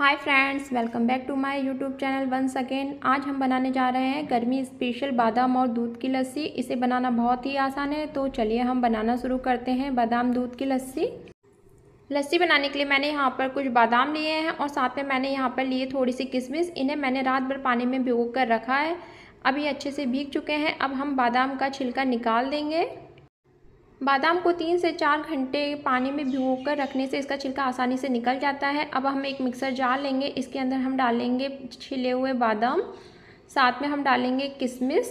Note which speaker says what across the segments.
Speaker 1: hi friends welcome back to my YouTube channel once again आज हम बनाने जा रहे हैं गर्मी स्पेशल बादाम और दूध की लस्सी इसे बनाना बहुत ही आसान है तो चलिए हम बनाना शुरू करते हैं बादाम दूध की लस्सी लस्सी बनाने के लिए मैंने यहाँ पर कुछ बादाम लिए हैं और साथ में मैंने यहाँ पर लिए थोड़ी सी किशमिश इन्हें मैंने रात भर पानी में भिगो कर रखा है अभी अच्छे से भीग चुके हैं अब हम बादाम का छिलका निकाल देंगे बादाम को तीन से चार घंटे पानी में भिगो कर रखने से इसका छिलका आसानी से निकल जाता है अब हम एक मिक्सर जार लेंगे इसके अंदर हम डालेंगे छिले हुए बादाम साथ में हम डालेंगे किशमिश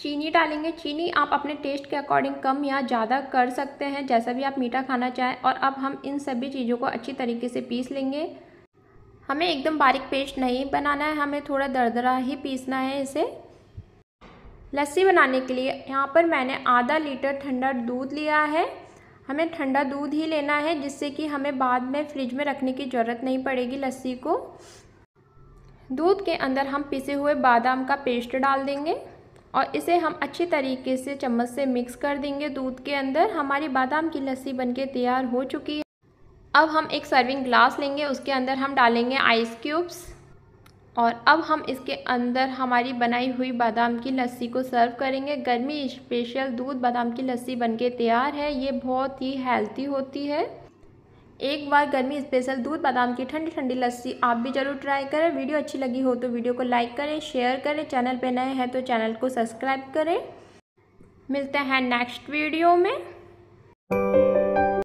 Speaker 1: चीनी डालेंगे चीनी आप अपने टेस्ट के अकॉर्डिंग कम या ज़्यादा कर सकते हैं जैसा भी आप मीठा खाना चाहें और अब हम इन सभी चीज़ों को अच्छी तरीके से पीस लेंगे हमें एकदम बारीक पेस्ट नहीं बनाना है हमें थोड़ा दरदरा ही पीसना है इसे लस्सी बनाने के लिए यहाँ पर मैंने आधा लीटर ठंडा दूध लिया है हमें ठंडा दूध ही लेना है जिससे कि हमें बाद में फ्रिज में रखने की ज़रूरत नहीं पड़ेगी लस्सी को दूध के अंदर हम पिसे हुए बादाम का पेस्ट डाल देंगे और इसे हम अच्छी तरीके से चम्मच से मिक्स कर देंगे दूध के अंदर हमारी बादाम की लस्सी बनके तैयार हो चुकी है अब हम एक सर्विंग ग्लास लेंगे उसके अंदर हम डालेंगे आइस क्यूब्स और अब हम इसके अंदर हमारी बनाई हुई बादाम की लस्सी को सर्व करेंगे गर्मी स्पेशल दूध बादाम की लस्सी बनके तैयार है ये बहुत ही हेल्थी होती है एक बार गर्मी स्पेशल दूध बादाम की ठंडी ठंडी लस्सी आप भी ज़रूर ट्राई करें वीडियो अच्छी लगी हो तो वीडियो को लाइक करें शेयर करें चैनल पर नए हैं तो चैनल को सब्सक्राइब करें मिलते हैं नेक्स्ट वीडियो में